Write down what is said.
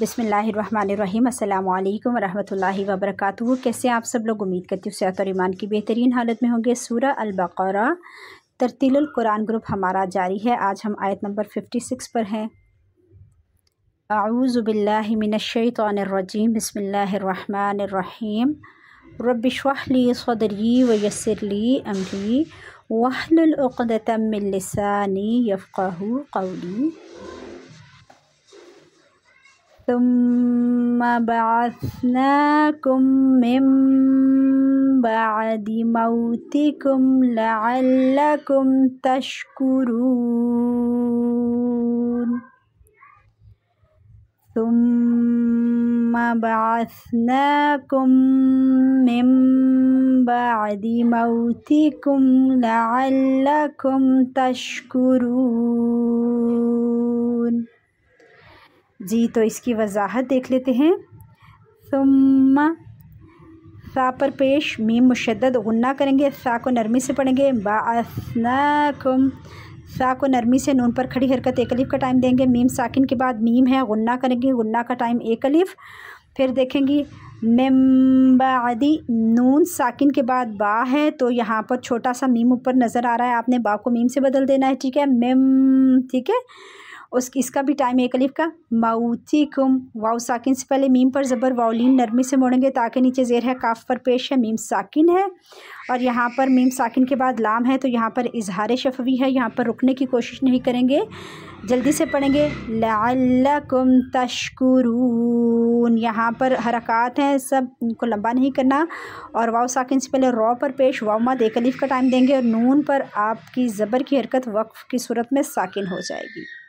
बिसमीम अल्लाम वरहमल कैसे आप सब लोग उम्मीद करती हूँ सेहत और ईमान की बेहतरीन हालत में होंगे सूरह अलबकरा तरतील कुरान ग्रुप हमारा जारी है आज हम आयत नंबर फिफ्टी सिक्स पर हैं आऊज़बिल्लिमिनशैतरजीम बसमीम रबली सदरी यसरली अमली वाहलतमिलसानी यफ़ाह कौली ثم بعثناكم من بعد موتكم لعلكم تشكرون ثم بعثناكم من بعد موتكم لعلكم تشكرون जी तो इसकी वजाहत देख लेते हैं तुम सा पर पेश मीम मुशद गुन्ना करेंगे सा को नरमी से पढ़ेंगे बासनाकुम सा को नरमी से नून पर खड़ी हरकत एक अलिफ का टाइम देंगे मीम साकिन के बाद मीम है गुन्ना करेंगे गुन्ना का टाइम एक अलिफ फिर देखेंगी मेम्बादी नून साकिन के बाद बा है तो यहाँ पर छोटा सा मीम ऊपर नज़र आ रहा है आपने बा को मीम से बदल देना है ठीक है मेम ठीक है उस इसका भी टाइम एक अलिफ का माउथी कुम वाउ साकिन से पहले मीम पर ज़बर वाउलिन नरमी से मोड़ेंगे ताकि नीचे जेर है काफ पर पेश है मीम साकिन है और यहाँ पर मीम साकिन के बाद लाम है तो यहाँ पर इजहार शफवी है यहाँ पर रुकने की कोशिश नहीं करेंगे जल्दी से पढ़ेंगे लाकुम तशकुर यहाँ पर हरकत हैं सब इनको लंबा नहीं करना और वाव साकिन से पहले रॉ पर पेश वामा देकलीफ का टाइम देंगे और नून पर आपकी ज़बर की हरकत वक्फ़ की सूरत में साकिन हो जाएगी